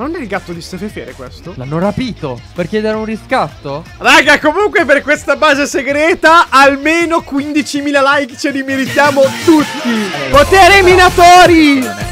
Ma non è il gatto di Stefefere questo? L'hanno rapito per chiedere un riscatto? Raga, comunque per questa base segreta almeno 15.000 like ce li meritiamo tutti. Eh, Potere minatori!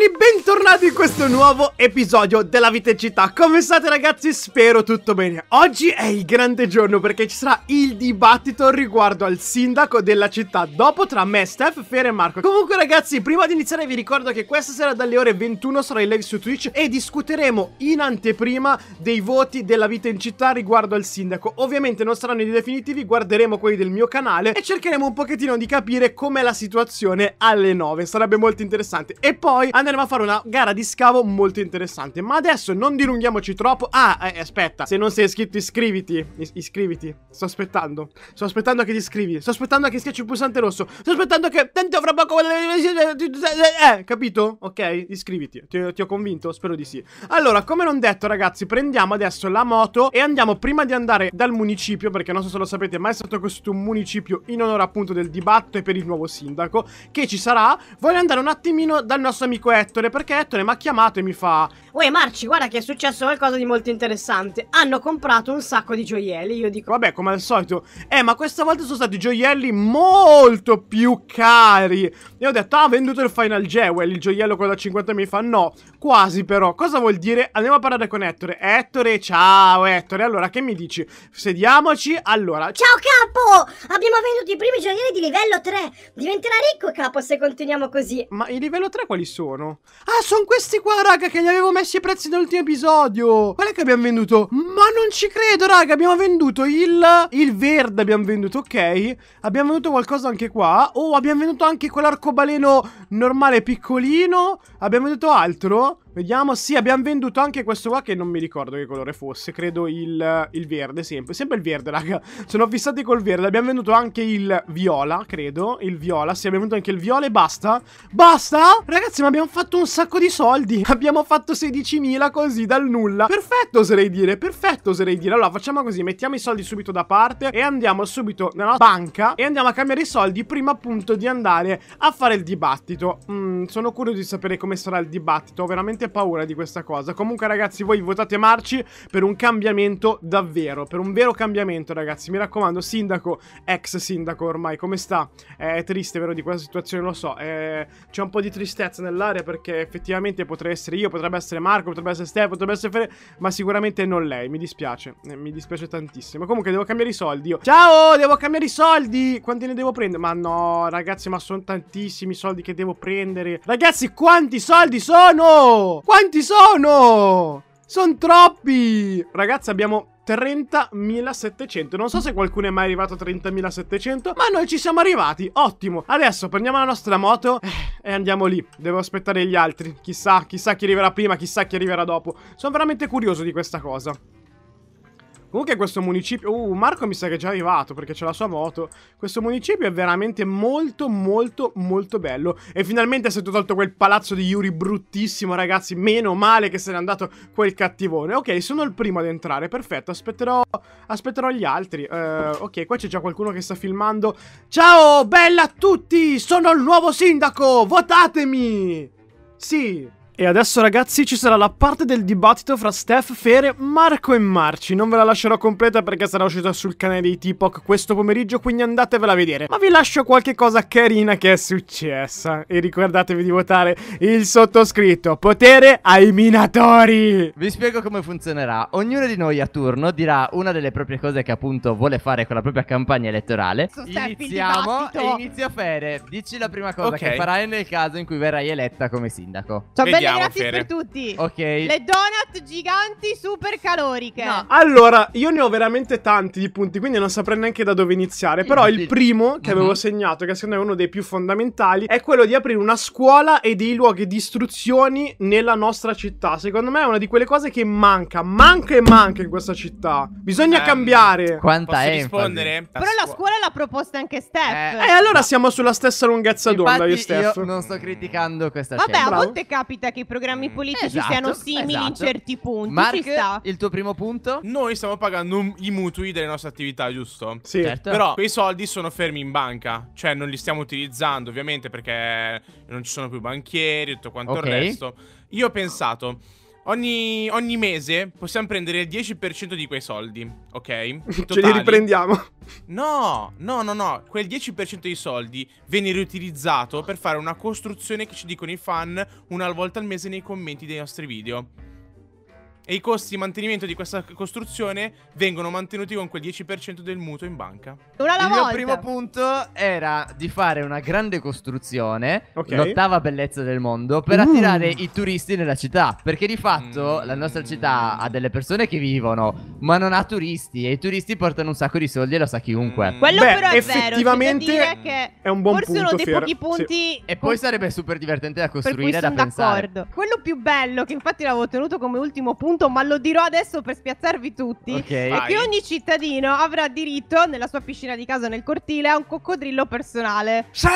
Cioni, bentornati in questo nuovo episodio della Vita in Città Come state ragazzi? Spero tutto bene Oggi è il grande giorno perché ci sarà il dibattito riguardo al sindaco della città Dopo tra me, Steph, Fer e Marco Comunque ragazzi, prima di iniziare vi ricordo che questa sera dalle ore 21 sarò in live su Twitch E discuteremo in anteprima dei voti della Vita in Città riguardo al sindaco Ovviamente non saranno i definitivi, guarderemo quelli del mio canale E cercheremo un pochettino di capire com'è la situazione alle 9 Sarebbe molto interessante E poi andremo andremo a fare una gara di scavo molto interessante. Ma adesso non dilunghiamoci troppo. Ah, eh, aspetta, se non sei iscritto iscriviti. Is iscriviti. Sto aspettando. Sto aspettando che ti iscrivi. Sto aspettando che schiacci il pulsante rosso. Sto aspettando che... Tanto fra poco... Eh, capito? Ok, iscriviti. Ti, ti ho convinto? Spero di sì. Allora, come non detto, ragazzi, prendiamo adesso la moto e andiamo prima di andare dal municipio, perché non so se lo sapete, ma è stato costruito un municipio in onore appunto del dibattito e per il nuovo sindaco, che ci sarà. Voglio andare un attimino dal nostro amico Ettore perché Ettore mi ha chiamato e mi fa Uè Marci, guarda che è successo qualcosa di molto interessante. Hanno comprato un sacco di gioielli, io dico... Vabbè, come al solito. Eh, ma questa volta sono stati gioielli molto più cari. E ho detto, ah, ha venduto il Final Jewel, il gioiello con la 50 50.000. Fa no, quasi però. Cosa vuol dire? Andiamo a parlare con Ettore. Ettore, ciao Ettore. Allora, che mi dici? Sediamoci, allora... Ciao capo! Abbiamo venduto i primi gioielli di livello 3. Diventerà ricco capo se continuiamo così. Ma i livello 3 quali sono? Ah, sono questi qua, raga, che li avevo messi messi i prezzi nell'ultimo episodio. Qual è che abbiamo venduto? Ma non ci credo, raga. Abbiamo venduto il... Il verde abbiamo venduto, ok. Abbiamo venduto qualcosa anche qua. Oh, abbiamo venduto anche quell'arcobaleno normale piccolino. Abbiamo venduto altro? Vediamo, sì, abbiamo venduto anche questo qua che non mi ricordo che colore fosse, credo il, il verde, sempre, sempre il verde, raga, sono fissati col verde, abbiamo venduto anche il viola, credo, il viola, sì, abbiamo venduto anche il viola e basta, basta? Ragazzi, ma abbiamo fatto un sacco di soldi, abbiamo fatto 16.000 così dal nulla, perfetto oserei dire, perfetto oserei dire, allora facciamo così, mettiamo i soldi subito da parte e andiamo subito nella banca e andiamo a cambiare i soldi prima appunto di andare a fare il dibattito, mm, sono curioso di sapere come sarà il dibattito, ho veramente veramente paura di questa cosa. Comunque ragazzi voi votate Marci per un cambiamento davvero, per un vero cambiamento ragazzi. Mi raccomando, sindaco, ex sindaco ormai, come sta? È triste vero di questa situazione, lo so. È... Eh, c'è un po' di tristezza nell'area perché effettivamente potrei essere io, potrebbe essere Marco, potrebbe essere Stefano, potrebbe essere Fede, ma sicuramente non lei. Mi dispiace, eh, mi dispiace tantissimo. Comunque devo cambiare i soldi. Io... Ciao, devo cambiare i soldi! Quanti ne devo prendere? Ma no, ragazzi, ma sono tantissimi soldi che devo prendere. Ragazzi, quanti soldi sono? Quanti sono? Sono troppi! Ragazzi, abbiamo 30.700 Non so se qualcuno è mai arrivato a 30.700 Ma noi ci siamo arrivati Ottimo Adesso prendiamo la nostra moto eh, E andiamo lì Devo aspettare gli altri Chissà Chissà chi arriverà prima Chissà chi arriverà dopo Sono veramente curioso di questa cosa Comunque questo municipio... Uh, Marco mi sa che è già arrivato perché c'è la sua moto. Questo municipio è veramente molto, molto, molto bello. E finalmente è stato tolto quel palazzo di Yuri bruttissimo, ragazzi. Meno male che se n'è andato quel cattivone. Ok, sono il primo ad entrare, perfetto. Aspetterò, aspetterò gli altri. Uh, ok, qua c'è già qualcuno che sta filmando. Ciao, bella a tutti! Sono il nuovo sindaco! Votatemi! Sì! E adesso ragazzi ci sarà la parte del dibattito fra Steph, Fere, Marco e Marci. Non ve la lascerò completa perché sarà uscita sul canale dei T-Poc questo pomeriggio, quindi andatevela a vedere. Ma vi lascio qualche cosa carina che è successa. E ricordatevi di votare il sottoscritto. Potere ai minatori! Vi spiego come funzionerà. Ognuno di noi a turno dirà una delle proprie cose che appunto vuole fare con la propria campagna elettorale. Su Iniziamo e inizia Fere. Dici la prima cosa okay. che farai nel caso in cui verrai eletta come sindaco. Ciao, Vediamo. Andiamo, Fere. per tutti. Ok. Le donut giganti super caloriche. No. Allora, io ne ho veramente tanti di punti, quindi non saprei neanche da dove iniziare. Però il primo che avevo mm-hmm. segnato, che secondo me è uno dei più fondamentali, è quello di aprire una scuola e dei luoghi di istruzioni nella nostra città. Secondo me è una di quelle cose che manca, manca e manca in questa città. Bisogna eh, cambiare. Quanta Posso enfasi. rispondere? Però la scuola l'ha proposta anche Steph. Eh, eh allora no. siamo sulla stessa lunghezza d'onda io e Steph. Io non sto criticando questa Vabbè, scelta. Vabbè, a volte capita che che i programmi mm. politici esatto, siano simili esatto. in certi punti. Mark, il tuo primo punto? Noi stiamo pagando i mutui delle nostre attività, giusto? Sì. Certo. Però quei soldi sono fermi in banca, cioè non li stiamo utilizzando ovviamente perché non ci sono più banchieri e tutto quanto okay. il resto. Io ho pensato... Ogni, ogni, mese possiamo prendere il 10% di quei soldi, ok? Totali. Ce li riprendiamo? No, no, no, no. Quel 10% dei soldi viene riutilizzato per fare una costruzione che ci dicono i fan una volta al mese nei commenti dei nostri video e i costi di mantenimento di questa costruzione vengono mantenuti con quel 10% del mutuo in banca. Una alla Il volta. mio primo punto era di fare una grande costruzione, okay. l'ottava bellezza del mondo, per mm. attirare i turisti nella città. Perché di fatto mm. la nostra città ha delle persone che vivono, ma non ha turisti. E i turisti portano un sacco di soldi e lo sa chiunque. Mm. Quello Beh, però è effettivamente vero. Effettivamente è un buon forse punto. uno dei fier. punti. Sì. E poi sarebbe super divertente da costruire e da pensare. D'accordo. Quello più bello, che infatti l'avevo tenuto come ultimo punto appunto, ma lo dirò adesso per spiazzarvi tutti, okay, è che ogni cittadino avrà diritto, nella sua piscina di casa nel cortile, a un coccodrillo personale. Sì!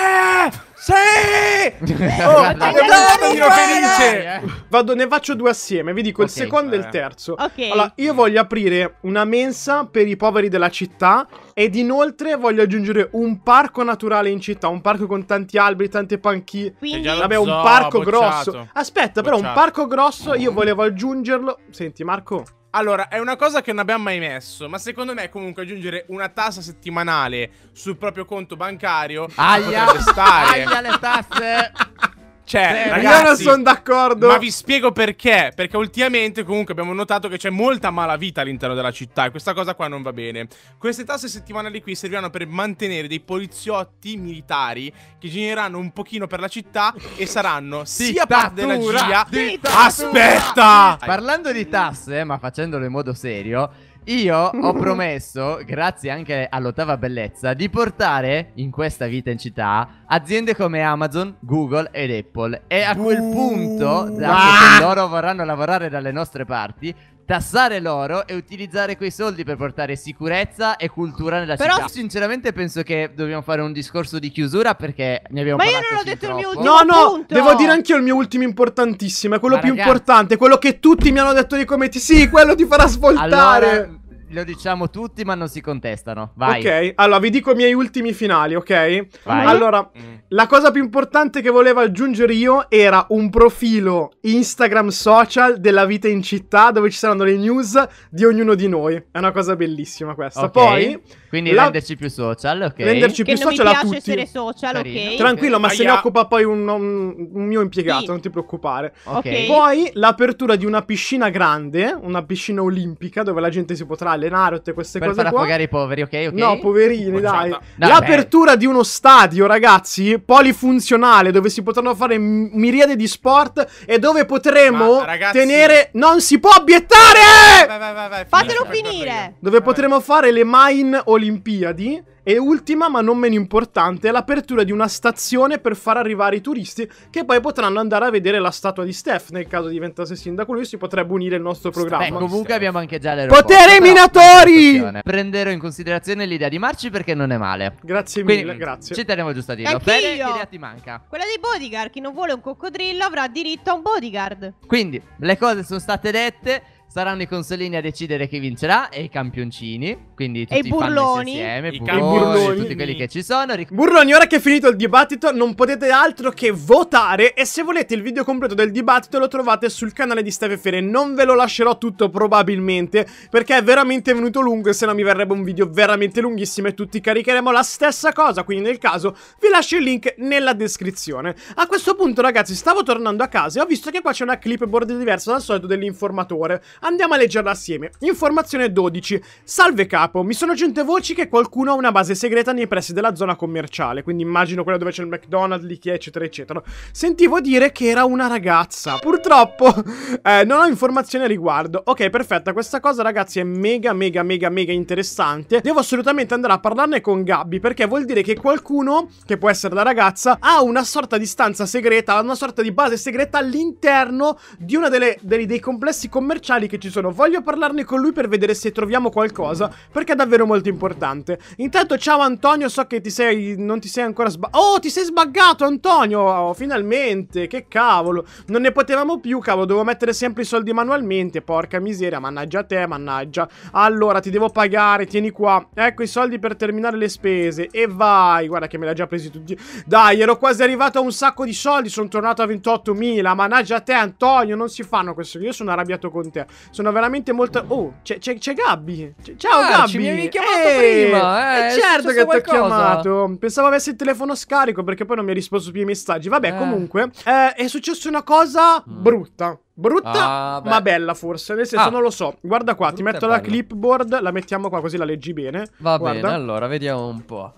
Sì! oh, no, no, felice! Vado, ne faccio due assieme, vi dico okay, il secondo eh. e il eh. terzo. Ok. Allora, io voglio aprire una mensa per i poveri della città ed inoltre voglio aggiungere un parco naturale in città, un parco con tanti alberi, tante panchine. Quindi... Vabbè, un parco bocciato. grosso. Aspetta, bocciato. però un parco grosso io volevo aggiungerlo. Senti Marco. Allora, è una cosa che non abbiamo mai messo, ma secondo me comunque aggiungere una tassa settimanale sul proprio conto bancario Aia. potrebbe stare. Aia le tasse! Cioè, Beh, cioè, ragazzi, io non sono d'accordo. Ma vi spiego perché. Perché ultimamente, comunque, abbiamo notato che c'è molta malavita all'interno della città. E questa cosa qua non va bene. Queste tasse settimanali qui serviranno per mantenere dei poliziotti militari che gireranno un pochino per la città e saranno sia parte della GIA. Dittatura! Aspetta! Parlando di tasse, ma facendolo in modo serio. Io ho promesso, grazie anche all'ottava bellezza, di portare in questa vita in città aziende come Amazon, Google ed Apple. E a quel uh, punto, dato che loro vorranno lavorare dalle nostre parti, tassare l'oro e utilizzare quei soldi per portare sicurezza e cultura nella Però... città. Però sinceramente penso che dobbiamo fare un discorso di chiusura perché ne abbiamo Ma parlato Ma io non ho detto troppo. il mio ultimo No, no, punto. devo dire anch'io il mio ultimo importantissimo, è quello Ma più ragazzi... importante, quello che tutti mi hanno detto nei commenti. Sì, quello ti farà svoltare. Allora, lo diciamo tutti, ma non si contestano. Vai. Ok, allora vi dico i miei ultimi finali, ok? Vai. Allora, mm. la cosa più importante che volevo aggiungere io era un profilo Instagram social della vita in città dove ci saranno le news di ognuno di noi. È una cosa bellissima questa. Okay. Poi quindi la... renderci più social, ok. Renderci che più social a tutti. essere social, Carino. ok. Tranquillo, ma Aia. se ne occupa poi un, un, un mio impiegato, sì. non ti preoccupare. Ok. Poi l'apertura di una piscina grande, una piscina olimpica dove la gente si potrà le Naruto queste per cose far qua. pagare i poveri, ok? okay? No, poverini, Buongiorno. dai. L'apertura beh. di uno stadio, ragazzi, polifunzionale, dove si potranno fare miriade di sport e dove potremo Ma, ragazzi... tenere... Non si può obiettare! Vai, vai, vai, Fatelo finire! Dove potremo fare le Mine Olimpiadi e ultima, ma non meno importante, è l'apertura di una stazione per far arrivare i turisti che poi potranno andare a vedere la statua di Steph. Nel caso diventasse sindaco, lui si potrebbe unire al nostro programma. Beh, comunque abbiamo anche già le Potere minatori! Prenderò in considerazione l'idea di Marci perché non è male. Grazie mille, grazie. Ci teniamo giusto a dirlo. Anch'io. Bene, che idea ti manca? Quella dei bodyguard, chi non vuole un coccodrillo avrà diritto a un bodyguard. Quindi, le cose sono state dette. Saranno i consolini a decidere chi vincerà e i campioncini. Quindi tutti e i burloni. Insieme, I burloni, burloni, tutti quelli che ci sono. Ric- burloni, ora che è finito il dibattito, non potete altro che votare. E se volete il video completo del dibattito, lo trovate sul canale di Steve Fere. Non ve lo lascerò tutto, probabilmente, perché è veramente venuto lungo. E se no, mi verrebbe un video veramente lunghissimo. E tutti caricheremo la stessa cosa. Quindi, nel caso, vi lascio il link nella descrizione. A questo punto, ragazzi, stavo tornando a casa e ho visto che qua c'è una clipboard diversa dal solito dell'informatore. Andiamo a leggerla assieme. Informazione 12. Salve capo, mi sono giunte voci che qualcuno ha una base segreta nei pressi della zona commerciale, quindi immagino quella dove c'è il McDonald's, l'IKEA, eccetera, eccetera. Sentivo dire che era una ragazza. Purtroppo eh, non ho informazioni a riguardo. Ok, perfetta, questa cosa ragazzi è mega, mega, mega, mega interessante. Devo assolutamente andare a parlarne con Gabby, perché vuol dire che qualcuno, che può essere la ragazza, ha una sorta di stanza segreta, una sorta di base segreta all'interno di uno dei complessi commerciali che ci sono. Voglio parlarne con lui per vedere se troviamo qualcosa, perché è davvero molto importante. Intanto, ciao Antonio, so che ti sei... non ti sei ancora sbagliato. Oh, ti sei sbaggato, Antonio! Oh, finalmente, che cavolo. Non ne potevamo più, cavolo, devo mettere sempre i soldi manualmente, porca miseria, mannaggia a te, mannaggia. Allora, ti devo pagare, tieni qua. Ecco i soldi per terminare le spese. E vai, guarda che me l'ha già presi tutti. Dai, ero quasi arrivato a un sacco di soldi, sono tornato a 28.000. Mannaggia a te, Antonio, non si fanno questo. Io sono arrabbiato con te. Sono veramente molto... Oh, c'è, c'è, c'è Gabby. ciao ah, Gabby. mi hai chiamato eh, prima. Eh, certo che ti ho chiamato. Pensavo avessi il telefono scarico perché poi non mi ha risposto più ai messaggi. Vabbè, eh. comunque, eh, è successa una cosa mm. brutta. Brutta, ah, ma bella forse. Nel senso, ah, non lo so. Guarda qua, ti metto la clipboard, la mettiamo qua così la leggi bene. Va Guarda. bene, allora, vediamo un po'.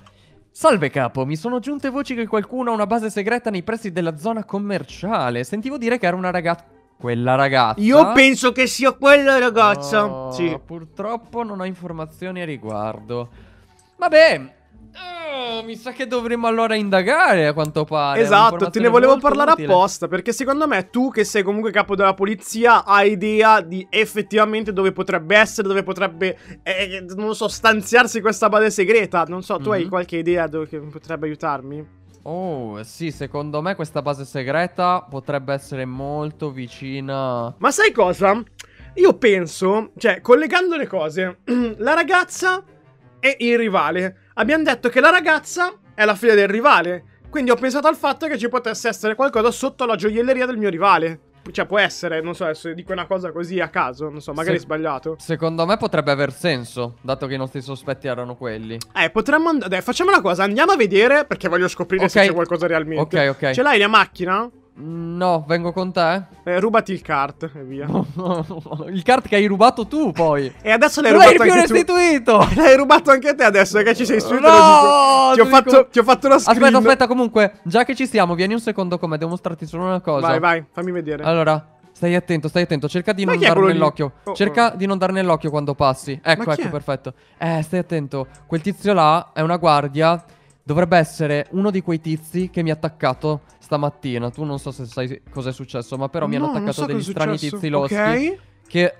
Salve capo, mi sono giunte voci che qualcuno ha una base segreta nei pressi della zona commerciale. Sentivo dire che era una ragazza... Quella ragazza. Io penso che sia quella ragazza. No, sì. Purtroppo non ho informazioni a riguardo. Vabbè. Eh, mi sa che dovremmo allora indagare a quanto pare. Esatto, te ne volevo parlare utile. apposta perché secondo me tu che sei comunque capo della polizia hai idea di effettivamente dove potrebbe essere, dove potrebbe, eh, non so, stanziarsi questa base segreta. Non so, tu mm -hmm. hai mhm. qualche idea dove potrebbe aiutarmi? Oh, sì, secondo me questa base segreta potrebbe essere molto vicina. Ma sai cosa? Io penso, cioè, collegando le cose, la ragazza e il rivale. Abbiamo detto che la ragazza è la figlia del rivale. Quindi ho pensato al fatto che ci potesse essere qualcosa sotto la gioielleria del mio rivale cioè, può essere, non so, adesso dico una cosa così a caso, non so, magari Se... sbagliato. Secondo me potrebbe aver senso, dato che i nostri sospetti erano quelli. Eh, potremmo andare. Dai, facciamo una cosa, andiamo a vedere perché voglio scoprire okay. se c'è qualcosa realmente. Ok, ok. Ce l'hai la macchina? No, vengo con te. Eh, rubati il kart e via. il kart che hai rubato tu poi. e adesso l'hai rubato anche restituito. tu. L'hai rubato anche te adesso che ci sei istruito. No, ti ho, dico... fatto, ti ho fatto una screen. Aspetta, aspetta, comunque, già che ci siamo, vieni un secondo con me, devo mostrarti solo una cosa. Vai, vai, fammi vedere. Allora, Stai attento, stai attento. Cerca di non dar nell'occhio. Oh, Cerca oh. di non dar nell'occhio quando passi. Ecco, ecco, è? perfetto. Eh, stai attento. Quel tizio là è una guardia. Dovrebbe essere uno di quei tizi che mi ha attaccato stamattina. Tu non so se sai cosa è successo, ma però mi hanno attaccato so degli strani tizi loschi. Ok. Che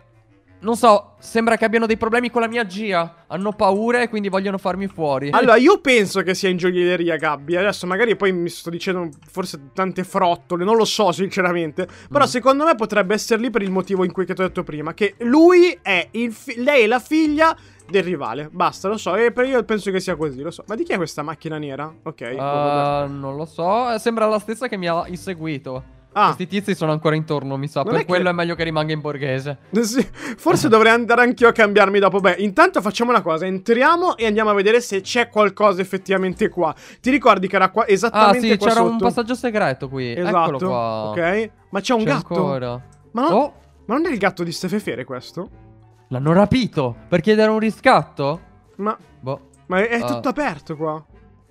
non so, sembra che abbiano dei problemi con la mia gia. Hanno paure e quindi vogliono farmi fuori. Allora, io penso che sia in gioielleria, Gabby. Adesso magari poi mi sto dicendo forse tante frottole, non lo so sinceramente. Però mm. secondo me potrebbe essere lì per il motivo in cui ti ho detto prima. Che lui è il... lei è la figlia del rivale. Basta, lo so. E io penso che sia così, lo so. Ma di chi è questa macchina nera? Ok. Uh, non lo so. Eh, sembra la stessa che mi ha inseguito. Ah. Questi tizi sono ancora intorno, mi sa. Non per è quello che... è meglio che rimanga in borghese. Eh sì, forse dovrei andare anch'io a cambiarmi dopo. Beh, intanto facciamo una cosa: entriamo e andiamo a vedere se c'è qualcosa effettivamente qua. Ti ricordi che era qua esattamente ah, sì, qua c'era un passaggio segreto qui. Esatto. Eccolo qua. Ok. Ma c'è un gatto. Ancora. Ma non, oh. ma non è il gatto di Stefefere questo? L'hanno rapito per chiedere un riscatto? Ma. Boh. Ma è, è uh. tutto aperto qua.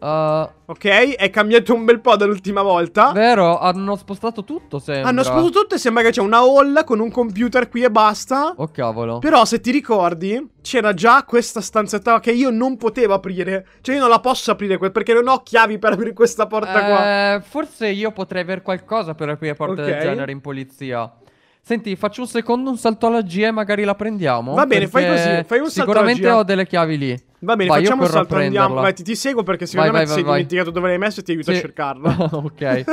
Uh, ok, è cambiato un bel po' dall'ultima volta. Vero, hanno spostato tutto, sembra. Hanno spostato tutto e sembra che c'è una hall con un computer qui e basta. Oh, cavolo. Però, se ti ricordi, c'era già questa stanzetta che io non potevo aprire. Cioè, io non la posso aprire perché non ho chiavi per aprire questa porta eh, qua. Forse io potrei avere qualcosa per aprire porte okay. del genere in polizia. Senti, faccio un secondo un salto alla G e magari la prendiamo. Va bene, fai così, fai un salto alla G. Sicuramente ho delle chiavi lì. Va bene, vai, facciamo un salto. Andiamo. Vai, ti, ti, seguo perché secondo vai, me vai, ti sei dimenticato dove l'hai messo e ti aiuto sì. a cercarlo. ok.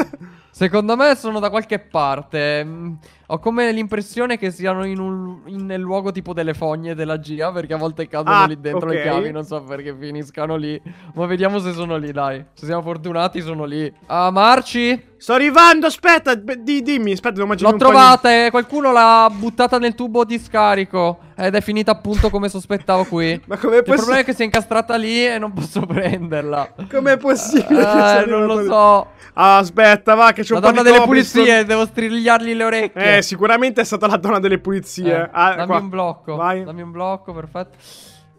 secondo me sono da qualche parte. Mm, ho come l'impressione che siano in un, in, nel luogo tipo delle fogne della GIA perché a volte cadono ah, lì dentro okay. le chiavi. Non so perché finiscano lì. Ma vediamo se sono lì, dai. Se siamo fortunati, sono lì. Ah, Marci? Sto arrivando, aspetta, di, dimmi, aspetta, devo mangiare L'ho trovata, di... qualcuno l'ha buttata nel tubo di scarico ed è finita appunto come sospettavo qui. Ma come è possibile? Il problema è che si è incastrata lì e non posso prenderla. Com'è possibile? Eh, non lo so. Ah, aspetta, va, che c'è un po' di La donna delle pulizie, sto... devo strigliargli le orecchie. Eh, sicuramente è stata la donna delle pulizie. Eh, ah, dammi qua. un blocco. Vai. Dammi un blocco, perfetto.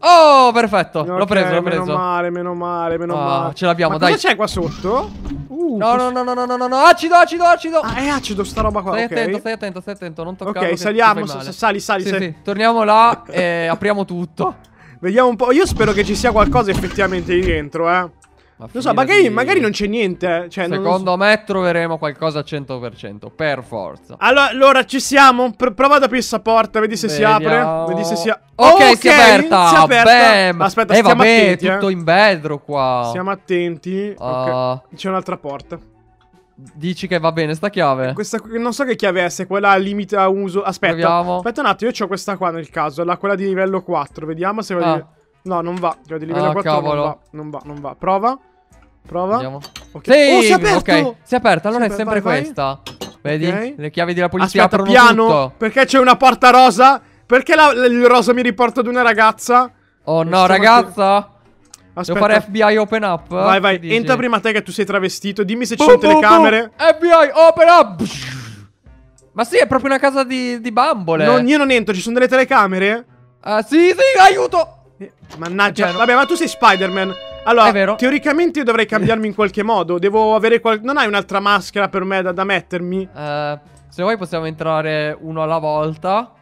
Oh, perfetto. Okay, l'ho preso, l'ho preso. Meno male, meno male, meno ah, male. Ce l'abbiamo, dai. Cosa c'è qua sotto? Uh, no, no, no, no, no, no, no, acido, acido, acido. Ah, è acido sta roba qua. Stai okay. attento, stai attento, stai attento. Non toccarlo. Ok, saliamo, sali, sali, sì, sali. Sì, torniamo là e apriamo tutto. Vediamo un po'. Io spero che ci sia qualcosa effettivamente lì dentro, eh. Ma so, magari, di... magari, non c'è niente. Eh. Cioè, Secondo so. me troveremo qualcosa al 100%, per forza. Allora, allora ci siamo. Pr prova ad aprire questa porta, vedi se Vediamo. si apre. Vedi se si apre. Ok, si è aperta. Si è aperta. Bam. Aspetta, eh, stiamo vabbè, attenti. È tutto eh. in vetro qua. Siamo attenti. Uh... Okay. Ah. C'è un'altra porta. Dici che va bene sta chiave? Questa, non so che chiave è, se quella limita a uso... Aspetta, Proviamo. aspetta un attimo, io ho questa qua nel caso, la, quella di livello 4, vediamo se... Ah. Di... No, non va, quella cioè di livello ah, 4 non va, non va, non va, Prova, prova. Vediamo. Okay. Sì, oh, si è aperto! Ok, si è aperta, allora si è, sempre vai, questa. Vai. Vedi? Okay. Le chiavi della polizia aspetta, aprono piano, tutto. perché c'è una porta rosa? Perché la, il rosa mi riporta ad una ragazza? Oh no, Questa ragazza! Aspetta. Devo fare FBI open up. Vai, vai. Entra prima te che tu sei travestito. Dimmi se ci sono telecamere. Boom. FBI open up. Ma sì, è proprio una casa di, di bambole. No, io non entro. Ci sono delle telecamere? Ah, sì, sì, aiuto. Eh, mannaggia. Vabbè, ma tu sei Spider-Man. Allora, teoricamente io dovrei cambiarmi in qualche modo. Devo avere qualche... Non hai un'altra maschera per me da, da mettermi? Uh, se vuoi possiamo entrare uno alla volta.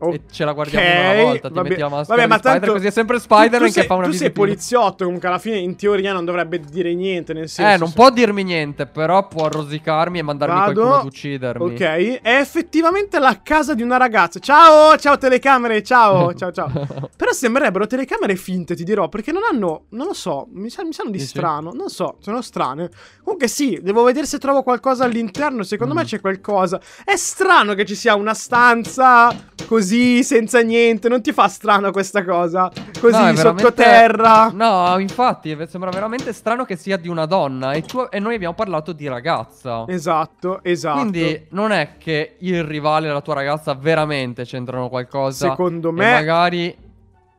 Oh, e ce la guardiamo okay. una volta, ti vabbè, metti la maschera vabbè, ma Spider, tanto, così è sempre Spider-Man che fa una Tu sei poliziotto, comunque alla fine in teoria non dovrebbe dire niente, nel eh, senso... Eh, non se... può dirmi niente, però può rosicarmi e mandarmi Vado. qualcuno ad uccidermi. Ok, è effettivamente la casa di una ragazza. Ciao, ciao telecamere, ciao, ciao, ciao. però sembrerebbero telecamere finte, ti dirò, perché non hanno, non lo so, mi, sa, mi sanno di Dici? strano, non so, sono strane. Comunque sì, devo vedere se trovo qualcosa all'interno, secondo mm. me c'è qualcosa. È strano che ci sia una stanza così così, senza niente. Non ti fa strano questa cosa? Così, no, sottoterra. No, infatti, sembra veramente strano che sia di una donna. E, tu... e, noi abbiamo parlato di ragazza. Esatto, esatto. Quindi non è che il rivale e la tua ragazza veramente c'entrano qualcosa. Secondo me. magari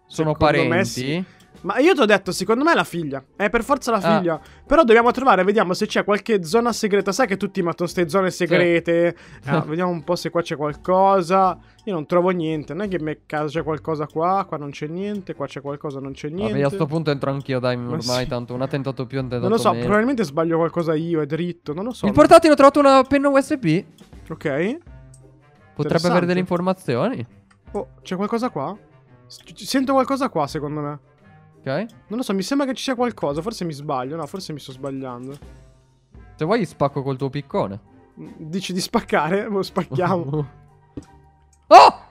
sono parenti. Me sì. Ma io ti ho detto, secondo me è la figlia. È per forza la ah. figlia. Ah. Però dobbiamo trovare, vediamo se c'è qualche zona segreta. Sai che tutti mettono queste zone segrete. Sì. Ah, eh, vediamo un po' se qua c'è qualcosa. Io non trovo niente. Non è che caso c'è qualcosa qua. Qua non c'è niente. Qua c'è qualcosa, non c'è niente. Vabbè, a sto punto entro anch'io, dai. Ormai sì. tanto. Un attentato più, un Non lo so, meno. probabilmente sbaglio qualcosa io, è dritto. Non lo so. Il portatile ho trovato una penna USB. Ok. Potrebbe avere delle informazioni. Oh, c'è qualcosa qua? S sento qualcosa qua, secondo me. Ok. Non lo so, mi sembra che ci sia qualcosa. Forse mi sbaglio. No, forse mi sto sbagliando. Se vuoi spacco col tuo piccone. Mm, dici di spaccare? Lo boh, spacchiamo. oh!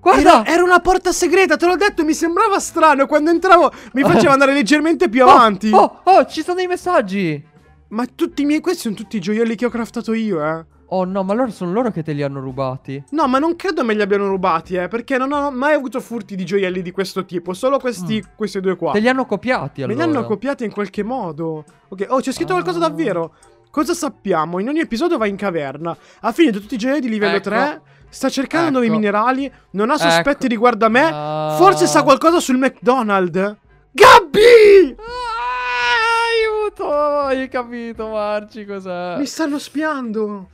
Guarda! Era, era, una porta segreta, te l'ho detto, mi sembrava strano. Quando entravo mi faceva andare leggermente più oh, avanti. Oh, oh, oh, ci sono dei messaggi. Ma tutti i miei... Questi sono tutti i gioielli che ho craftato io, eh. Oh no, ma allora sono loro che te li hanno rubati. No, ma non credo me li abbiano rubati, eh, perché non ho mai avuto furti di gioielli di questo tipo, solo questi, mm. questi due qua. Te li hanno copiati allora. Me li hanno copiati in qualche modo. Ok, oh, c'è scritto ah. qualcosa davvero. Cosa sappiamo? In ogni episodio va in caverna, ha finito tutti i gioielli di livello ecco. 3, sta cercando ecco. nuovi minerali, non ha ecco. sospetti ecco. riguardo a me, uh. forse sa qualcosa sul McDonald's. Gabby! Ah, aiuto! Hai capito, Marci, cos'è? Mi stanno spiando.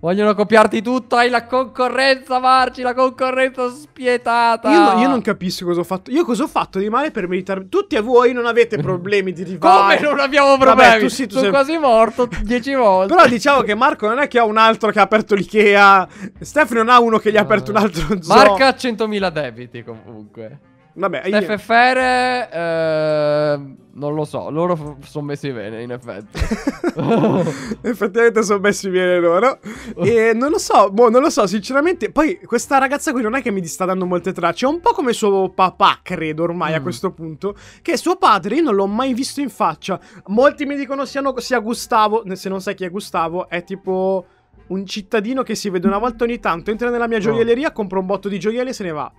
Vogliono copiarti tutto, hai la concorrenza, Marci, la concorrenza spietata. Io, io, non capisco cosa ho fatto. Io cosa ho fatto di male per meritarmi. Tutti a voi non avete problemi di rivali. Come non abbiamo problemi? Vabbè, tu sì, tu Sono sei... quasi morto dieci volte. Però diciamo che Marco non è che ha un altro che ha aperto l'Ikea. Stefano non ha uno che gli ha aperto un altro zoo. Marca 100.000 debiti comunque. Vabbè, FFR, eh, non lo so, loro f- sono messi bene in effetti. Effettivamente sono messi bene loro. E non lo so, boh, non lo so, sinceramente. Poi questa ragazza qui non è che mi sta dando molte tracce, è un po' come suo papà, credo ormai mm. a questo punto, che suo padre io non l'ho mai visto in faccia. Molti mi dicono siano, sia Gustavo, se non sai chi è Gustavo, è tipo un cittadino che si vede una volta ogni tanto, entra nella mia gioielleria, compra un botto di gioielli e se ne va.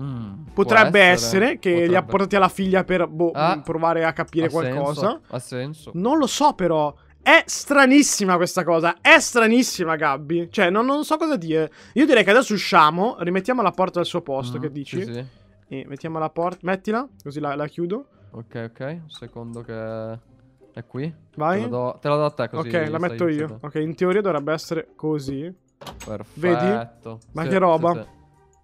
Mm. potrebbe essere, essere che potrebbe. li ha portati alla figlia per boh, ah, mm, provare a capire ha qualcosa. Senso, ha senso. Non lo so, però. È stranissima questa cosa. È stranissima, Gabby. Cioè, non, non so cosa dire. Io direi che adesso usciamo. Rimettiamo la porta al suo posto. Mm, che dici? Sì, sì. E mettiamo la porta. Mettila, così la, la, chiudo. Ok, ok. Un secondo che è qui. Vai. Te la do, te la do a te così. Ok, la metto io. Ok, in teoria dovrebbe essere così. Perfetto. Vedi? Ma sì, che roba. Sì, sì.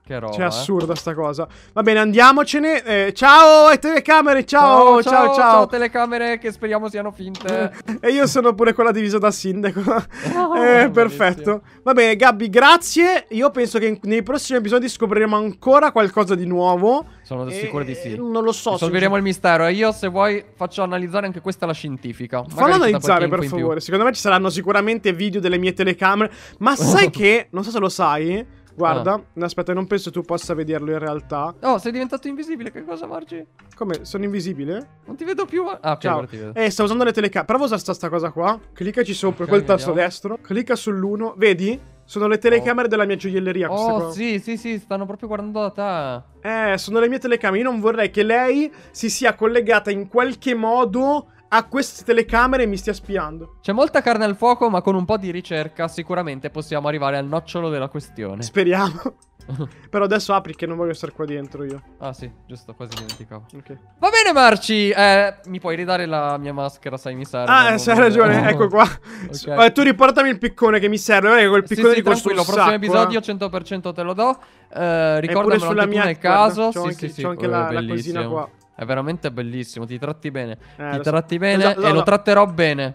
Che roba. Cioè, assurda eh. sta cosa. Va bene, andiamocene. Eh, ciao ai telecamere, ciao, ciao, ciao, ciao. Ciao telecamere che speriamo siano finte. e io sono pure quella divisa da sindaco. Oh, eh, perfetto. Va bene, Gabby, grazie. Io penso che nei prossimi episodi scopriremo ancora qualcosa di nuovo. Sono e... sicuro di sì. Non lo so. Risolveremo il mistero. E io, se vuoi, faccio analizzare anche questa la scientifica. Fallo analizzare, per favore. Secondo me ci saranno sicuramente video delle mie telecamere. Ma sai che, non so se lo sai... Guarda, ah. aspetta, non penso tu possa vederlo in realtà. Oh, sei diventato invisibile, che cosa, Margi? Come? Sono invisibile? Non ti vedo più. Ah, ok, Ciao. ti vedo. Eh, sto usando le telecamere. Prova a usare sta, sta cosa qua. Cliccaci sopra, okay, col tasto destro. Clicca sull'1. Vedi? Sono le telecamere oh. della mia gioielleria Oh, qua. sì, sì, sì, stanno proprio guardando da te. Eh, sono le mie telecamere. Io non vorrei che lei si sia collegata in qualche modo ha queste telecamere e mi stia spiando. C'è molta carne al fuoco, ma con un po' di ricerca sicuramente possiamo arrivare al nocciolo della questione. Speriamo. Però adesso apri che non voglio stare qua dentro io. Ah sì, giusto, quasi dimenticavo. Okay. Va bene Marci, eh, mi puoi ridare la mia maschera, sai mi serve. Ah, hai ragione, ecco qua. okay. Vabbè, tu riportami il piccone che mi serve, guarda col piccone sì, di sì, questo sacco. prossimo episodio eh. 100% te lo do. Eh, ricordamelo anche mia, nel guarda, caso. Sì, anche, sì, sì, c'ho anche la, la cosina qua. È veramente bellissimo. Ti tratti bene. Eh, ti lo tratti so. bene lo, lo, e lo tratterò bene.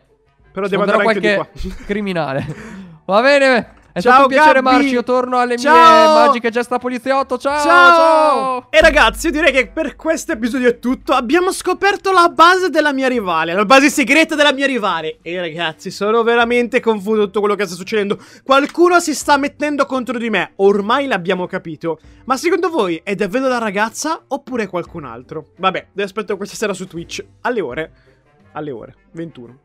Però devo andare qualche criminale. Va bene. È ciao, stato un piacere Gabby. Marcio, torno alle ciao. mie magiche gesta poliziotto, ciao, ciao, ciao! E ragazzi, io direi che per questo episodio è tutto. Abbiamo scoperto la base della mia rivale, la base segreta della mia rivale. E ragazzi, sono veramente confuso tutto quello che sta succedendo. Qualcuno si sta mettendo contro di me, ormai l'abbiamo capito. Ma secondo voi è davvero la ragazza oppure qualcun altro? Vabbè, vi aspetto questa sera su Twitch, alle ore, alle ore, 21.